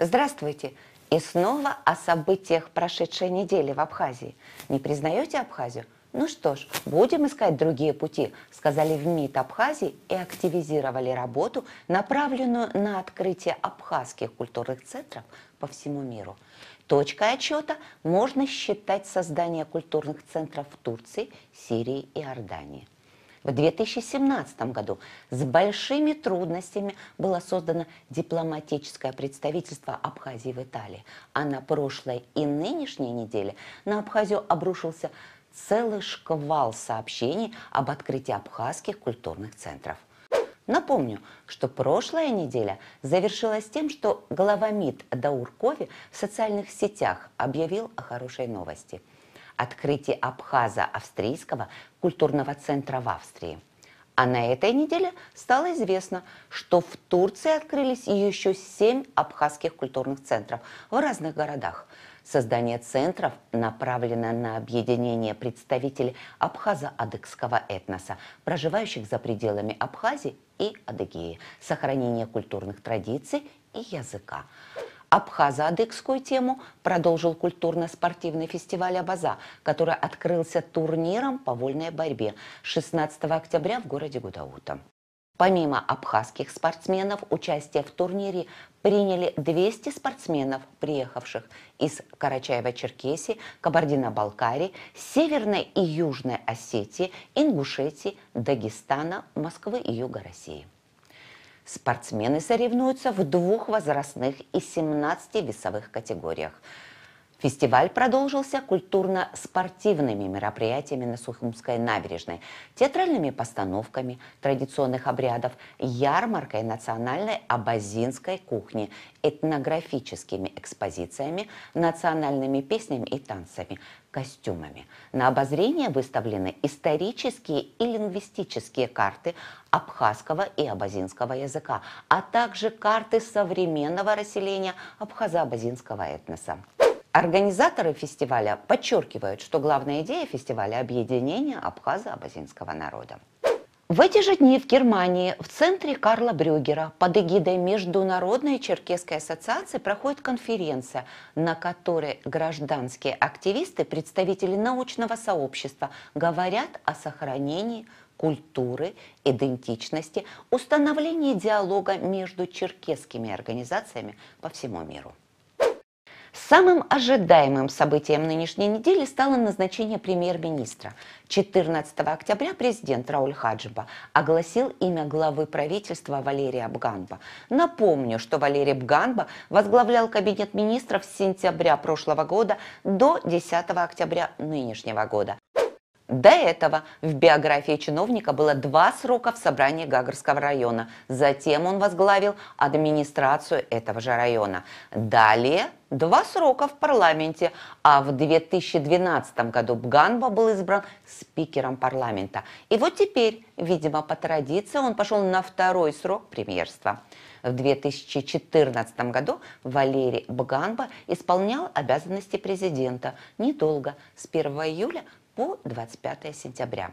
Здравствуйте! И снова о событиях прошедшей недели в Абхазии. Не признаете Абхазию? Ну что ж, будем искать другие пути, сказали в МИД Абхазии и активизировали работу, направленную на открытие абхазских культурных центров по всему миру. Точкой отчета можно считать создание культурных центров в Турции, Сирии и Иордании. В 2017 году с большими трудностями было создано дипломатическое представительство Абхазии в Италии, а на прошлой и нынешней неделе на Абхазию обрушился целый шквал сообщений об открытии абхазских культурных центров. Напомню, что прошлая неделя завершилась тем, что глава МИД Даур Кови в социальных сетях объявил о хорошей новости – открытии Абхаза-Австрийского культурного центра в Австрии. А на этой неделе стало известно, что в Турции открылись еще семь абхазских культурных центров в разных городах. Создание центров направлено на объединение представителей абхазо-адыгского этноса, проживающих за пределами Абхазии и Адыгеи, сохранение культурных традиций и языка. Абхазо-адыгскую тему продолжил культурно-спортивный фестиваль «Абаза», который открылся турниром по вольной борьбе 16 октября в городе Гудаута. Помимо абхазских спортсменов, участие в турнире приняли 200 спортсменов, приехавших из Карачаева-Черкесии, Кабардино-Балкарии, Северной и Южной Осетии, Ингушетии, Дагестана, Москвы и Юга России. Спортсмены соревнуются в двух возрастных и 17 весовых категориях – Фестиваль продолжился культурно-спортивными мероприятиями на Сухумской набережной, театральными постановками традиционных обрядов, ярмаркой национальной абазинской кухни, этнографическими экспозициями, национальными песнями и танцами, костюмами. На обозрение выставлены исторические и лингвистические карты абхазского и абазинского языка, а также карты современного расселения абхазо-абазинского этноса. Организаторы фестиваля подчеркивают, что главная идея фестиваля – объединение абхазо-абазинского народа. В эти же дни в Германии в центре Карла Брюгера под эгидой Международной Черкесской ассоциации проходит конференция, на которой гражданские активисты, представители научного сообщества говорят о сохранении культуры, идентичности, установлении диалога между черкесскими организациями по всему миру. Самым ожидаемым событием нынешней недели стало назначение премьер-министра. 14 октября президент Рауль Хаджиба огласил имя главы правительства Валерия Бганба. Напомню, что Валерий Бганба возглавлял кабинет министров с сентября прошлого года до 10 октября нынешнего года. До этого в биографии чиновника было два срока в собрании Гагарского района. Затем он возглавил администрацию этого же района. Далее два срока в парламенте, а в 2012 году Бганба был избран спикером парламента. И вот теперь, видимо, по традиции, он пошел на второй срок премьерства. В 2014 году Валерий Бганба исполнял обязанности президента недолго, с 1 июля по 25 сентября.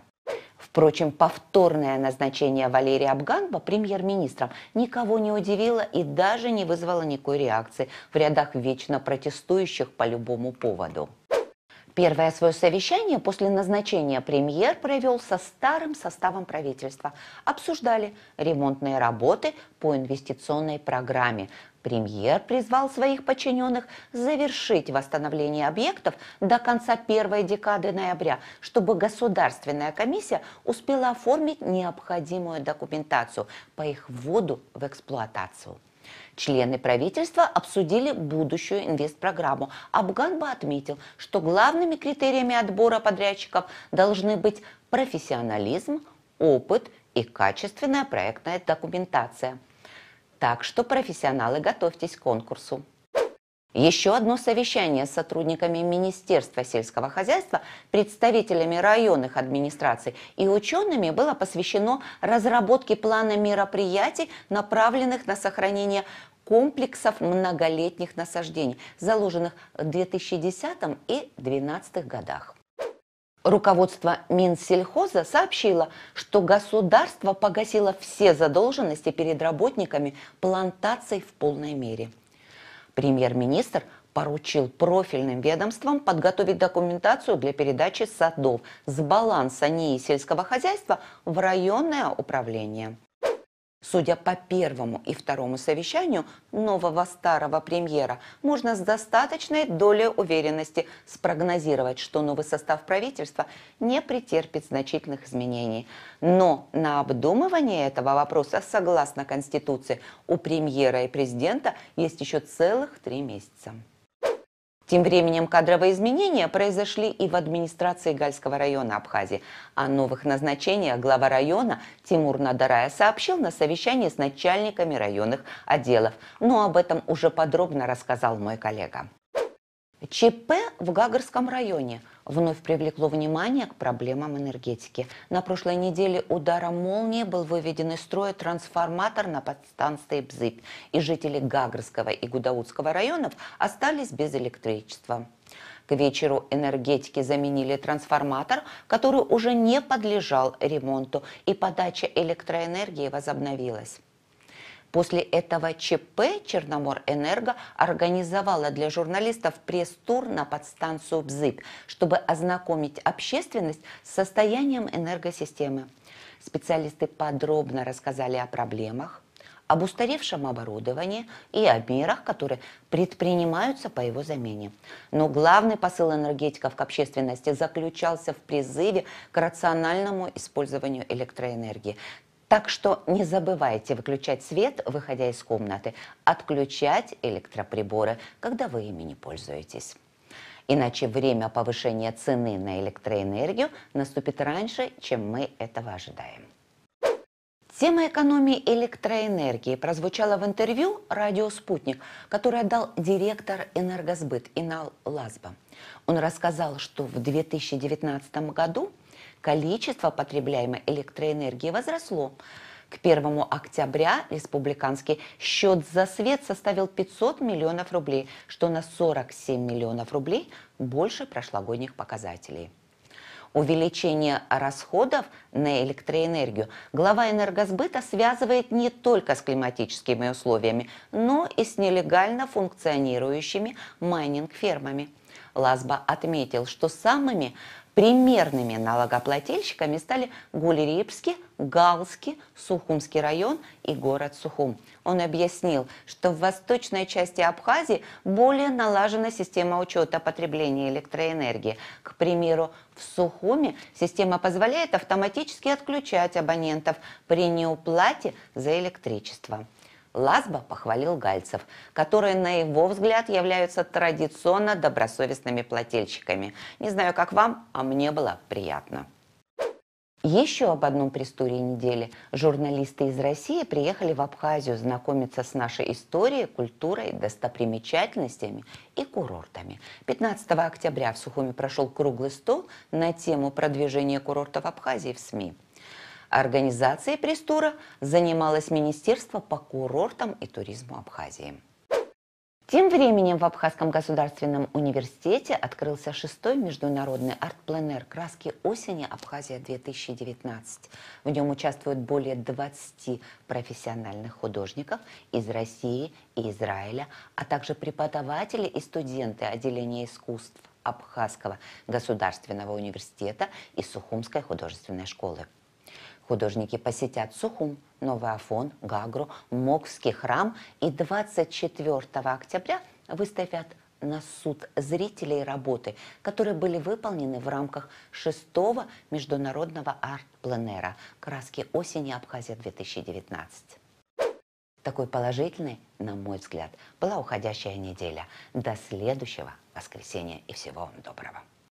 Впрочем, повторное назначение Валерия Абганба премьер-министром никого не удивило и даже не вызвало никакой реакции в рядах вечно протестующих по любому поводу. Первое свое совещание после назначения премьер провел со старым составом правительства. Обсуждали ремонтные работы по инвестиционной программе. Премьер призвал своих подчиненных завершить восстановление объектов до конца первой декады ноября, чтобы государственная комиссия успела оформить необходимую документацию по их вводу в эксплуатацию. Члены правительства обсудили будущую инвестпрограмму. Абганба отметил, что главными критериями отбора подрядчиков должны быть профессионализм, опыт и качественная проектная документация. Так что, профессионалы, готовьтесь к конкурсу. Еще одно совещание с сотрудниками Министерства сельского хозяйства, представителями районных администраций и учеными было посвящено разработке плана мероприятий, направленных на сохранение комплексов многолетних насаждений, заложенных в 2010 и 2012 годах. Руководство Минсельхоза сообщило, что государство погасило все задолженности перед работниками плантаций в полной мере – Премьер-министр поручил профильным ведомствам подготовить документацию для передачи садов с баланса НИИ сельского хозяйства в районное управление. Судя по первому и второму совещанию нового старого премьера, можно с достаточной долей уверенности спрогнозировать, что новый состав правительства не претерпит значительных изменений. Но на обдумывание этого вопроса, согласно Конституции, у премьера и президента есть еще целых три месяца. Тем временем кадровые изменения произошли и в администрации Гальского района Абхазии. О новых назначениях глава района Тимур Надарая сообщил на совещании с начальниками районных отделов. Но об этом уже подробно рассказал мой коллега. ЧП в Гагарском районе вновь привлекло внимание к проблемам энергетики. На прошлой неделе ударом молнии был выведен из строя трансформатор на подстанции БЗИП, и жители Гагарского и Гудаутского районов остались без электричества. К вечеру энергетики заменили трансформатор, который уже не подлежал ремонту, и подача электроэнергии возобновилась. После этого ЧП «Черноморэнерго» организовала для журналистов пресс-тур на подстанцию БЗИК, чтобы ознакомить общественность с состоянием энергосистемы. Специалисты подробно рассказали о проблемах, об устаревшем оборудовании и о мерах, которые предпринимаются по его замене. Но главный посыл энергетиков к общественности заключался в призыве к рациональному использованию электроэнергии. Так что не забывайте выключать свет, выходя из комнаты, отключать электроприборы, когда вы ими не пользуетесь. Иначе время повышения цены на электроэнергию наступит раньше, чем мы этого ожидаем. Тема экономии электроэнергии прозвучала в интервью «Радио Спутник», которое дал директор «Энергосбыт» Инал Лазба. Он рассказал, что в 2019 году количество потребляемой электроэнергии возросло. К 1 октября республиканский счет за свет составил 500 миллионов рублей, что на 47 миллионов рублей больше прошлогодних показателей увеличение расходов на электроэнергию глава энергосбыта связывает не только с климатическими условиями, но и с нелегально функционирующими майнинг-фермами. Ласба отметил, что самыми Примерными налогоплательщиками стали Гулерипский, Галский, Сухумский район и город Сухум. Он объяснил, что в восточной части Абхазии более налажена система учета потребления электроэнергии. К примеру, в Сухуме система позволяет автоматически отключать абонентов при неуплате за электричество. Ласба похвалил гальцев, которые, на его взгляд, являются традиционно добросовестными плательщиками. Не знаю, как вам, а мне было приятно. Еще об одном престуре недели. Журналисты из России приехали в Абхазию знакомиться с нашей историей, культурой, достопримечательностями и курортами. 15 октября в Сухуми прошел круглый стол на тему продвижения курортов Абхазии в СМИ. Организацией престура занималось Министерство по курортам и туризму Абхазии. Тем временем в Абхазском государственном университете открылся шестой международный арт-пленер «Краски осени Абхазия-2019». В нем участвуют более 20 профессиональных художников из России и Израиля, а также преподаватели и студенты отделения искусств Абхазского государственного университета и Сухумской художественной школы. Художники посетят Сухум, Новый Афон, Гагру, Мокский храм и 24 октября выставят на суд зрителей работы, которые были выполнены в рамках шестого международного арт-пленера «Краски осени Абхазия-2019». Такой положительной, на мой взгляд, была уходящая неделя. До следующего воскресенья и всего вам доброго.